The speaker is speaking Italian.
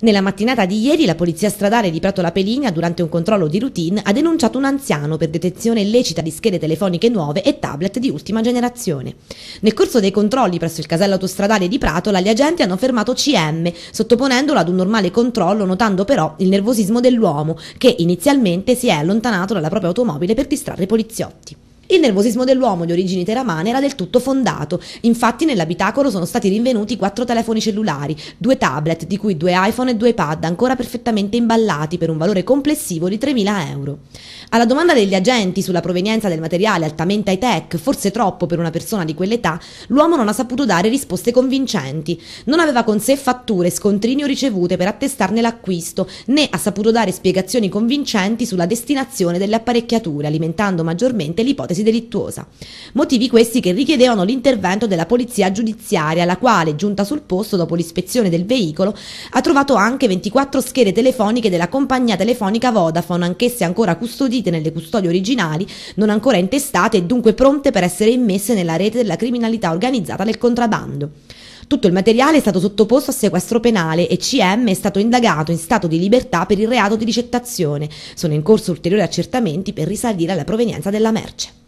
Nella mattinata di ieri la polizia stradale di Prato La Peligna, durante un controllo di routine, ha denunciato un anziano per detezione illecita di schede telefoniche nuove e tablet di ultima generazione. Nel corso dei controlli presso il casello autostradale di Pratola, gli agenti hanno fermato CM, sottoponendolo ad un normale controllo, notando però il nervosismo dell'uomo, che inizialmente si è allontanato dalla propria automobile per distrarre i poliziotti. Il nervosismo dell'uomo di origini teramane era del tutto fondato, infatti nell'abitacolo sono stati rinvenuti quattro telefoni cellulari, due tablet, di cui due iPhone e due iPad ancora perfettamente imballati per un valore complessivo di 3.000 euro. Alla domanda degli agenti sulla provenienza del materiale altamente high-tech, forse troppo per una persona di quell'età, l'uomo non ha saputo dare risposte convincenti. Non aveva con sé fatture, scontrini o ricevute per attestarne l'acquisto, né ha saputo dare spiegazioni convincenti sulla destinazione delle apparecchiature, alimentando maggiormente l'ipotesi delittuosa. Motivi questi che richiedevano l'intervento della polizia giudiziaria, la quale, giunta sul posto dopo l'ispezione del veicolo, ha trovato anche 24 schede telefoniche della compagnia telefonica Vodafone, anch'esse ancora custodite restituite nelle custodie originali, non ancora intestate e dunque pronte per essere immesse nella rete della criminalità organizzata del contrabbando. Tutto il materiale è stato sottoposto a sequestro penale e CM è stato indagato in stato di libertà per il reato di ricettazione. Sono in corso ulteriori accertamenti per risalire alla provenienza della merce.